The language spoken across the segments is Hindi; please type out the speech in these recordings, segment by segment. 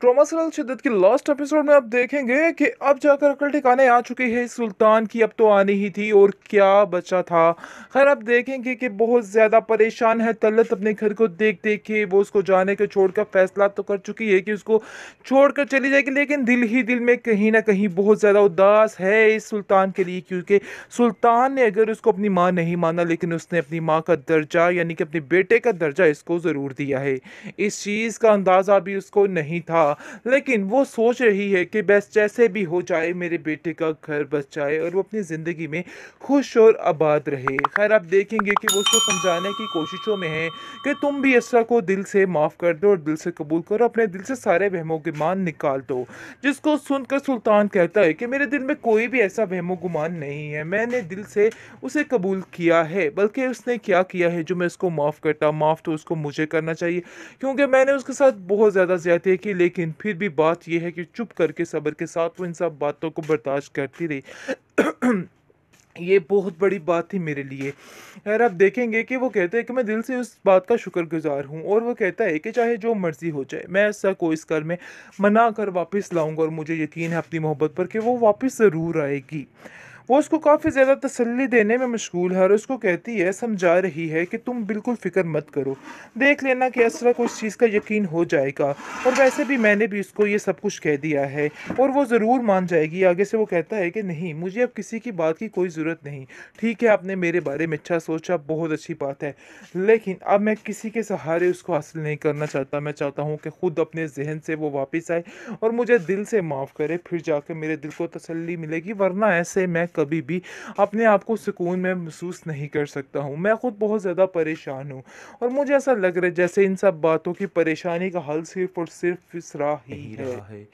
ट्रोमा सीरियल शिद्दत की लास्ट एपिसोड में आप देखेंगे कि अब जाकर अकल ठिकाने आ चुकी है सुल्तान की अब तो आनी ही थी और क्या बचा था खैर आप देखेंगे कि बहुत ज़्यादा परेशान है तलत अपने घर को देख देख के वो उसको जाने के कर फैसला तो कर चुकी है कि उसको छोड़कर चली जाएगी लेकिन दिल ही दिल में कहीं ना कहीं बहुत ज़्यादा उदास है इस सुल्तान के लिए क्योंकि सुल्तान ने अगर उसको अपनी माँ नहीं माना लेकिन उसने अपनी माँ का दर्जा यानी कि अपने बेटे का दर्जा इसको ज़रूर दिया है इस चीज़ का अंदाज़ा भी उसको नहीं था था लेकिन वो सोच रही है कि बस जैसे भी हो जाए मेरे बेटे का घर बस जाए और वो अपनी ज़िंदगी में खुश और आबाद रहे खैर आप देखेंगे कि वो उसको समझाने की कोशिशों में है कि तुम भी इसरा को दिल से माफ़ कर दो और दिल से कबूल करो अपने दिल से सारे वहमों गुमान निकाल दो जिसको सुनकर सुल्तान कहता है कि मेरे दिल में कोई भी ऐसा वहमो गुमान नहीं है मैंने दिल से उसे कबूल किया है बल्कि उसने क्या किया है जो मैं उसको माफ़ करता माफ़ तो उसको मुझे करना चाहिए क्योंकि मैंने उसके साथ बहुत ज़्यादा ज्यादा की लेकिन लेकिन फिर भी बात यह है कि चुप करके सब्र के साथ वो इन सब बातों को बर्दाश्त करती रही ये बहुत बड़ी बात थी मेरे लिए खैर आप देखेंगे कि वो कहता है कि मैं दिल से उस बात का शुक्रगुजार हूँ और वो कहता है कि चाहे जो मर्ज़ी हो जाए मैं ऐसा को इस कर में मना कर वापस लाऊंगा और मुझे यकीन है अपनी मोहब्बत पर कि वो वापस ज़रूर आएगी वो उसको काफ़ी ज़्यादा तसल्ली देने में मशगूल है और उसको कहती है समझा रही है कि तुम बिल्कुल फ़िक्र मत करो देख लेना कि असरा को इस चीज़ का यकीन हो जाएगा और वैसे भी मैंने भी उसको ये सब कुछ कह दिया है और वो ज़रूर मान जाएगी आगे से वो कहता है कि नहीं मुझे अब किसी की बात की कोई ज़रूरत नहीं ठीक है आपने मेरे बारे में अच्छा सोचा बहुत अच्छी बात है लेकिन अब मैं किसी के सहारे उसको हासिल नहीं करना चाहता मैं चाहता हूँ कि ख़ुद अपने जहन से वो वापस आए और मुझे दिल से माफ़ करे फिर जाकर मेरे दिल को तसली मिलेगी वरना ऐसे मैं कभी भी अपने आप को सुकून में महसूस नहीं कर सकता हूँ मैं ख़ुद बहुत ज़्यादा परेशान हूँ और मुझे ऐसा लग रहा है जैसे इन सब बातों की परेशानी का हल सिर्फ और सिर्फ इसरा ही है।, है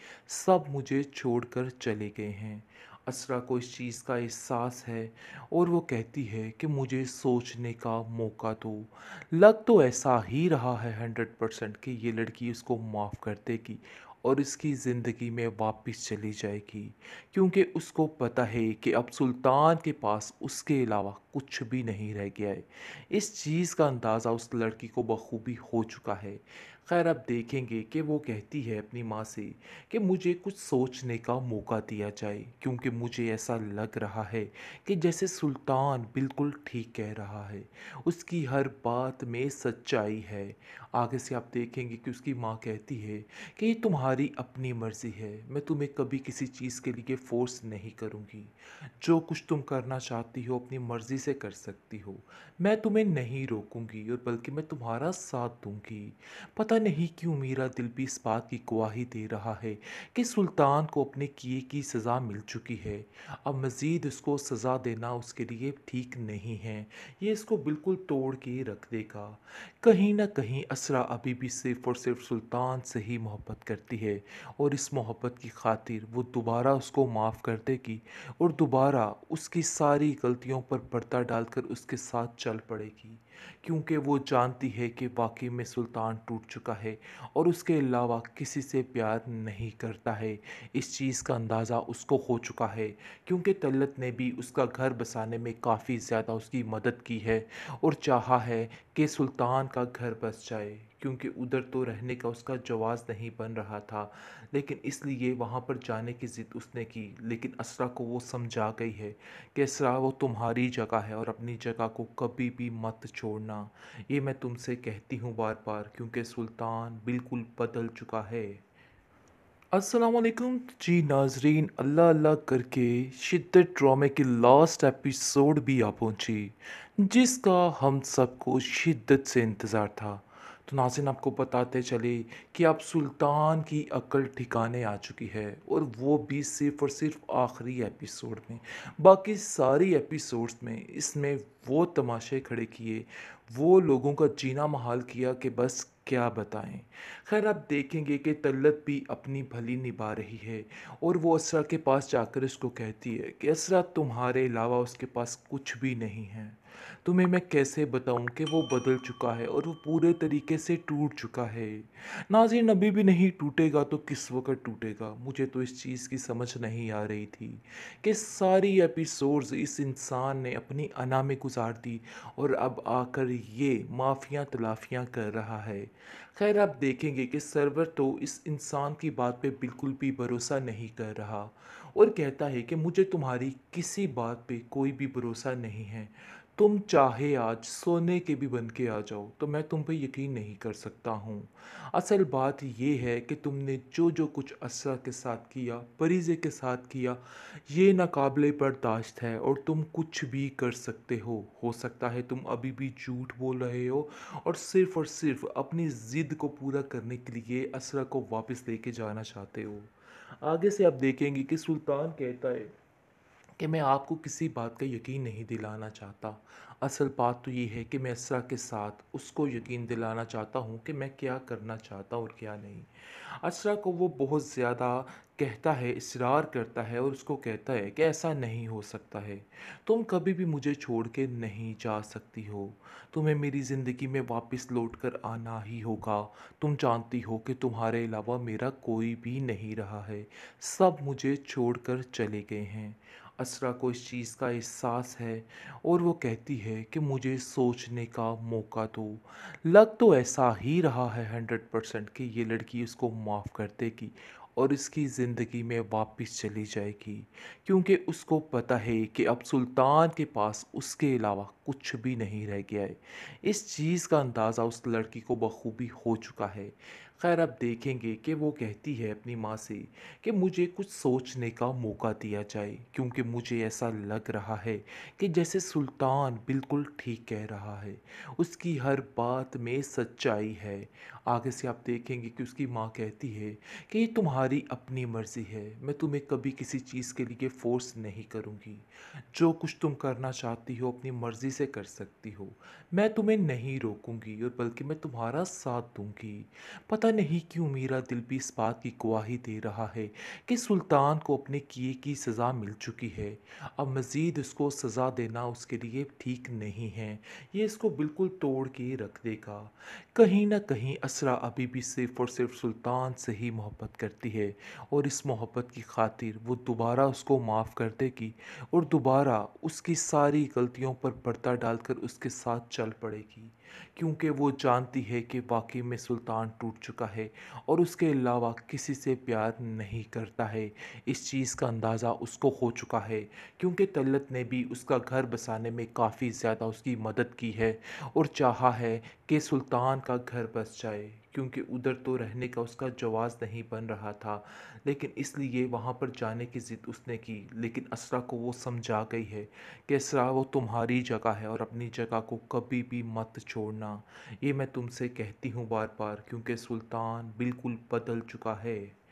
सब मुझे छोड़कर चले गए हैं असरा को इस चीज़ का एहसास है और वो कहती है कि मुझे सोचने का मौका दो लग तो ऐसा ही रहा है हंड्रेड परसेंट कि ये लड़की उसको माफ़ कर देगी और उसकी ज़िंदगी में वापस चली जाएगी क्योंकि उसको पता है कि अब सुल्तान के पास उसके अलावा कुछ भी नहीं रह गया है इस चीज़ का अंदाज़ा उस लड़की को बखूबी हो चुका है खैर अब देखेंगे कि वो कहती है अपनी माँ से कि मुझे कुछ सोचने का मौका दिया जाए क्योंकि मुझे ऐसा लग रहा है कि जैसे सुल्तान बिल्कुल ठीक कह रहा है उसकी हर बात में सच्चाई है आगे से आप देखेंगे कि उसकी माँ कहती है कि ये तुम्हारी अपनी मर्ज़ी है मैं तुम्हें कभी किसी चीज़ के लिए फ़ोर्स नहीं करूँगी जो कुछ तुम करना चाहती हो अपनी मर्ज़ी से कर सकती हो मैं तुम्हें नहीं रोकूँगी और बल्कि मैं तुम्हारा साथ दूँगी पता पता नहीं क्यों मेरा दिल भी इस बात की गवाही दे रहा है कि सुल्तान को अपने किए की सज़ा मिल चुकी है अब मज़ीद उसको सज़ा देना उसके लिए ठीक नहीं है ये इसको बिल्कुल तोड़ के रख देगा कहीं ना कहीं असरा अभी भी सिर्फ और सिर्फ सुल्तान से ही मोहब्बत करती है और इस मोहब्बत की खातिर वो दोबारा उसको माफ़ कर देगी और दोबारा उसकी सारी गलतियों पर पर्दा डालकर उसके साथ चल पड़ेगी क्योंकि वो जानती है कि वाकई में सुल्तान टूट चुका है और उसके अलावा किसी से प्यार नहीं करता है इस चीज़ का अंदाज़ा उसको हो चुका है क्योंकि तल्लत ने भी उसका घर बसाने में काफ़ी ज़्यादा उसकी मदद की है और चाहा है कि सुल्तान का घर बस जाए क्योंकि उधर तो रहने का उसका जवाब नहीं बन रहा था लेकिन इसलिए वहाँ पर जाने की ज़िद उसने की लेकिन असरा को वो समझा गई है कि असरा वो तुम्हारी जगह है और अपनी जगह को कभी भी मत छोड़ना ये मैं तुमसे कहती हूँ बार बार क्योंकि सुल्तान बिल्कुल बदल चुका है असलकुम जी नाजरीन अल्लाह अल्लाह करके शिद्दत ड्रामे की लास्ट एपिसोड भी आ पहुँची जिसका हम सबको शिद्दत से इंतज़ार था तो नाजिन आपको बताते चले कि अब सुल्तान की अकल ठिकाने आ चुकी है और वो भी सिर्फ और सिर्फ आखिरी एपिसोड में बाकी सारी एपिसोड्स में इसमें वो तमाशे खड़े किए वो लोगों का जीना महाल किया कि बस क्या बताएं खैर आप देखेंगे कि तल्लत भी अपनी भली निभा रही है और वो असरा के पास जाकर उसको कहती है कि असरा तुम्हारे अलावा उसके पास कुछ भी नहीं है तुम्हें तो मैं कैसे बताऊं कि वो बदल चुका है और वो पूरे तरीके से टूट चुका है नाजिन अभी भी नहीं टूटेगा तो किस वक़्त टूटेगा मुझे तो इस चीज़ की समझ नहीं आ रही थी कि सारी एपिसोड्स इस इंसान ने अपनी अना में गुजार दी और अब आकर ये माफिया तलाफियाँ कर रहा है खैर आप देखेंगे कि सर्वर तो इस इंसान की बात पर बिल्कुल भी भरोसा नहीं कर रहा और कहता है कि मुझे तुम्हारी किसी बात पे कोई भी भरोसा नहीं है तुम चाहे आज सोने के भी बन के आ जाओ तो मैं तुम पे यकीन नहीं कर सकता हूँ असल बात यह है कि तुमने जो जो कुछ असरा के साथ किया परीजे के साथ किया ये नाकबले बर्दाश्त है और तुम कुछ भी कर सकते हो हो सकता है तुम अभी भी झूठ बोल रहे हो और सिर्फ़ और सिर्फ अपनी ज़िद को पूरा करने के लिए असरा को वापस लेके जाना चाहते हो आगे से आप देखेंगे कि सुल्तान कहता है कि मैं आपको किसी बात का यकीन नहीं दिलाना चाहता असल बात तो ये है कि मैं असरा के साथ उसको यकीन दिलाना चाहता हूँ कि मैं क्या करना चाहता हूँ और क्या नहीं असरा को वो बहुत ज़्यादा कहता है इसरार करता है और उसको कहता है कि ऐसा नहीं हो सकता है तुम कभी भी मुझे छोड़ के नहीं जा सकती हो तुम्हें मेरी ज़िंदगी में वापस लौट कर आना ही होगा तुम जानती हो कि तुम्हारे अलावा मेरा कोई भी नहीं रहा है सब मुझे छोड़ कर चले गए हैं असरा को इस चीज़ का एहसास है और वो कहती है कि मुझे सोचने का मौका दो लग तो ऐसा ही रहा है हंड्रेड परसेंट कि ये लड़की उसको माफ़ कर देगी और इसकी ज़िंदगी में वापस चली जाएगी क्योंकि उसको पता है कि अब सुल्तान के पास उसके अलावा कुछ भी नहीं रह गया है इस चीज़ का अंदाज़ा उस लड़की को बखूबी हो चुका है खैर अब देखेंगे कि वो कहती है अपनी माँ से कि मुझे कुछ सोचने का मौका दिया जाए क्योंकि मुझे ऐसा लग रहा है कि जैसे सुल्तान बिल्कुल ठीक कह रहा है उसकी हर बात में सच्चाई है आगे से आप देखेंगे कि उसकी माँ कहती है कि ये तुम्हारी अपनी मर्ज़ी है मैं तुम्हें कभी किसी चीज़ के लिए फ़ोर्स नहीं करूँगी जो कुछ तुम करना चाहती हो अपनी मर्ज़ी से कर सकती हो मैं तुम्हें नहीं रोकूँगी और बल्कि मैं तुम्हारा साथ दूँगी पता पता नहीं क्यों मेरा दिल भी इस बात की गवाही दे रहा है कि सुल्तान को अपने किए की सज़ा मिल चुकी है अब मज़ीद उसको सज़ा देना उसके लिए ठीक नहीं है ये इसको बिल्कुल तोड़ के रख देगा कहीं ना कहीं असरा अभी भी सिर्फ और सिर्फ सुल्तान से ही मोहब्बत करती है और इस मोहब्बत की खातिर वो दोबारा उसको माफ़ कर देगी और दोबारा उसकी सारी गलतियों पर पर्दा डालकर उसके साथ चल पड़ेगी क्योंकि वो जानती है कि वाकई में सुल्तान टूट चुका है और उसके अलावा किसी से प्यार नहीं करता है इस चीज़ का अंदाज़ा उसको हो चुका है क्योंकि तलत ने भी उसका घर बसाने में काफ़ी ज़्यादा उसकी मदद की है और चाहा है कि सुल्तान का घर बस जाए क्योंकि उधर तो रहने का उसका जवाज़ नहीं बन रहा था लेकिन इसलिए वहाँ पर जाने की ज़िद उसने की लेकिन असरा को वो समझा गई है कि असरा वो तुम्हारी जगह है और अपनी जगह को कभी भी मत छोड़ना ये मैं तुमसे कहती हूँ बार बार क्योंकि सुल्तान बिल्कुल बदल चुका है